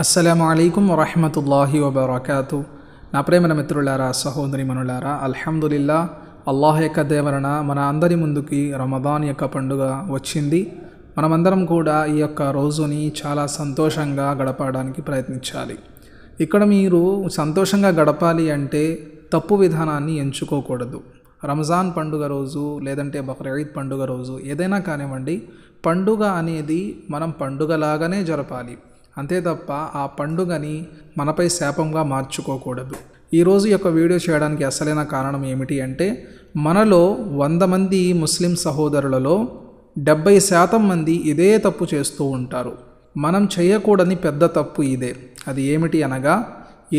అస్సలం అయికం వరహమతుల్లాహి వబర్కాతు నా ప్రేమ మిత్రులారా సహోదరి మనులారా అల్హమ్దుల్లా అల్లాహ్ యొక్క దేవరణ మన అందరి ముందుకి రమదాన్ యొక్క పండుగ వచ్చింది మనమందరం కూడా ఈ యొక్క రోజుని చాలా సంతోషంగా గడపడానికి ప్రయత్నించాలి ఇక్కడ మీరు సంతోషంగా గడపాలి అంటే తప్పు విధానాన్ని ఎంచుకోకూడదు రంజాన్ పండుగ రోజు లేదంటే బక్రీద్ పండుగ రోజు ఏదైనా కానివ్వండి పండుగ అనేది మనం పండుగలాగానే జరపాలి అంతే తప్ప ఆ పండుగని మనపై శాపంగా మార్చుకోకూడదు ఈరోజు యొక్క వీడియో చేయడానికి అసలైన కారణం ఏమిటి అంటే మనలో వంద మంది ముస్లిం సహోదరులలో డెబ్బై శాతం మంది ఇదే తప్పు చేస్తూ ఉంటారు మనం చేయకూడని పెద్ద తప్పు ఇదే అది ఏమిటి అనగా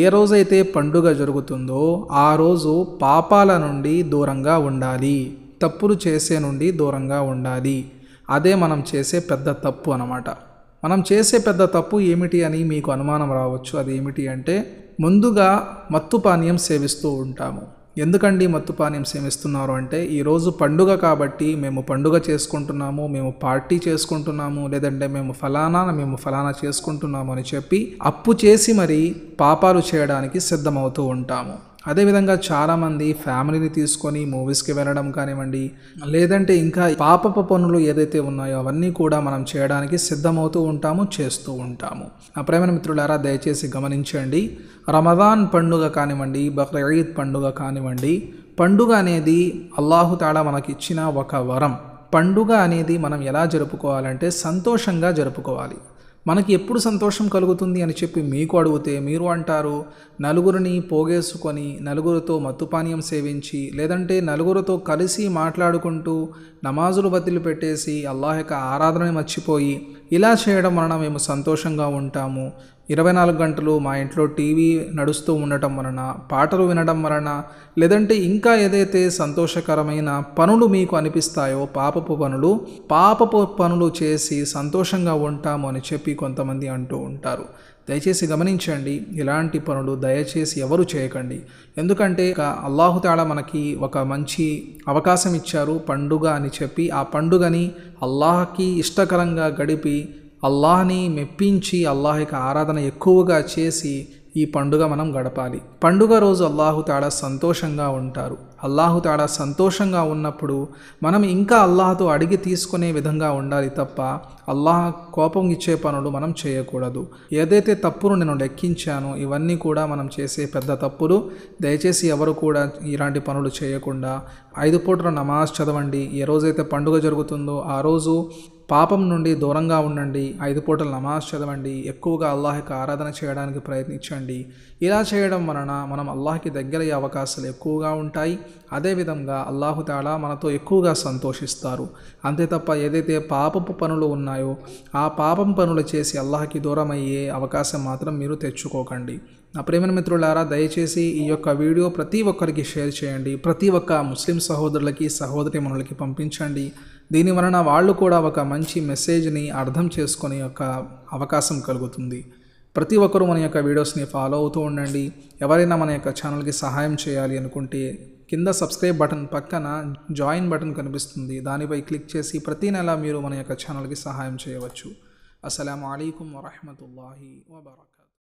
ఏ రోజైతే పండుగ జరుగుతుందో ఆ రోజు పాపాల నుండి దూరంగా ఉండాలి తప్పులు చేసే నుండి దూరంగా ఉండాలి అదే మనం చేసే పెద్ద తప్పు అన్నమాట మనం చేసే పెద్ద తప్పు ఏమిటి అని మీకు అనుమానం రావచ్చు అది ఏమిటి అంటే ముందుగా మత్తు పానీయం సేవిస్తూ ఉంటాము ఎందుకండి మత్తు పానీయం సేవిస్తున్నారు అంటే ఈరోజు పండుగ కాబట్టి మేము పండుగ చేసుకుంటున్నాము మేము పార్టీ చేసుకుంటున్నాము లేదంటే మేము ఫలానా మేము ఫలానా చేసుకుంటున్నాము అని చెప్పి అప్పు చేసి మరి పాపాలు చేయడానికి సిద్ధమవుతూ ఉంటాము అదేవిధంగా చాలామంది ఫ్యామిలీని తీసుకొని మూవీస్కి వెళ్ళడం కానివ్వండి లేదంటే ఇంకా పాపప పనులు ఏదైతే ఉన్నాయో అవన్నీ కూడా మనం చేయడానికి సిద్ధమవుతూ ఉంటాము చేస్తూ ఉంటాము నా ప్రేమ మిత్రులారా దయచేసి గమనించండి రమదాన్ పండుగ కానివ్వండి బక్రీద్ పండుగ కానివ్వండి పండుగ అనేది మనకి మనకిచ్చిన ఒక వరం పండుగ అనేది మనం ఎలా జరుపుకోవాలంటే సంతోషంగా జరుపుకోవాలి మనకి ఎప్పుడు సంతోషం కలుగుతుంది అని చెప్పి మీకు అడిగితే మీరు అంటారు నలుగురిని పోగేసుకొని నలుగురితో మత్తుపానీయం సేవించి లేదంటే నలుగురితో కలిసి మాట్లాడుకుంటూ నమాజులు బతిలు పెట్టేసి అల్లాహ్ యొక్క ఆరాధనని మర్చిపోయి ఇలా చేయడం వలన మేము సంతోషంగా ఉంటాము ఇరవై నాలుగు గంటలు మా ఇంట్లో టీవీ నడుస్తూ ఉండటం వలన పాటలు వినడం వలన లేదంటే ఇంకా ఏదైతే సంతోషకరమైన పనులు మీకు అనిపిస్తాయో పాపపు పనులు పాపపు పనులు చేసి సంతోషంగా ఉంటాము అని చెప్పి కొంతమంది అంటూ ఉంటారు దయచేసి గమనించండి ఇలాంటి పనులు దయచేసి ఎవరు చేయకండి ఎందుకంటే అల్లాహుతాళ మనకి ఒక మంచి అవకాశం ఇచ్చారు పండుగ అని చెప్పి ఆ పండుగని అల్లాహకి ఇష్టకరంగా గడిపి అల్లాహని మెప్పించి అల్లాహ్ యొక్క ఆరాధన ఎక్కువగా చేసి ఈ పండుగ మనం గడపాలి పండుగ రోజు అల్లాహుతాడా సంతోషంగా ఉంటారు అల్లాహుతాడా సంతోషంగా ఉన్నప్పుడు మనం ఇంకా అల్లాహతో అడిగి తీసుకునే విధంగా ఉండాలి తప్ప అల్లాహ కోపం ఇచ్చే పనులు మనం చేయకూడదు ఏదైతే తప్పును నేను లెక్కించానో ఇవన్నీ కూడా మనం చేసే పెద్ద తప్పులు దయచేసి ఎవరు కూడా ఇలాంటి పనులు చేయకుండా ఐదు పూటల నమాజ్ చదవండి ఏ రోజైతే పండుగ జరుగుతుందో ఆ రోజు పాపం నుండి దూరంగా ఉండండి ఐదు పూటలు నమాజ్ చదవండి ఎక్కువగా అల్లాహ్కి ఆరాధన చేయడానికి ప్రయత్నించండి ఇలా చేయడం వలన మనం అల్లాహ్కి దగ్గరయ్యే అవకాశాలు ఎక్కువగా ఉంటాయి అదేవిధంగా తేడా మనతో ఎక్కువగా సంతోషిస్తారు అంతే తప్ప ఏదైతే పాపపు పనులు ఉన్నాయో ఆ పాపం పనులు చేసి అల్లాహ్కి దూరమయ్యే అవకాశం మాత్రం మీరు తెచ్చుకోకండి నా ప్రేమైన మిత్రులారా దయచేసి ఈ యొక్క వీడియో ప్రతి ఒక్కరికి షేర్ చేయండి ప్రతి ఒక్క ముస్లిం సహోదరులకి సహోదరి మనులకి పంపించండి దీని వలన వాళ్ళు కూడా ఒక మంచి మెసేజ్ని అర్థం చేసుకునే ఒక అవకాశం కలుగుతుంది ప్రతి ఒక్కరూ మన యొక్క వీడియోస్ని ఫాలో అవుతూ ఉండండి ఎవరైనా మన యొక్క ఛానల్కి సహాయం చేయాలి అనుకుంటే కింద సబ్స్క్రైబ్ బటన్ పక్కన జాయిన్ బటన్ కనిపిస్తుంది దానిపై క్లిక్ చేసి ప్రతి నెల మీరు మన యొక్క ఛానల్కి సహాయం చేయవచ్చు అస్సలం అయికం వరహమూల వబర్క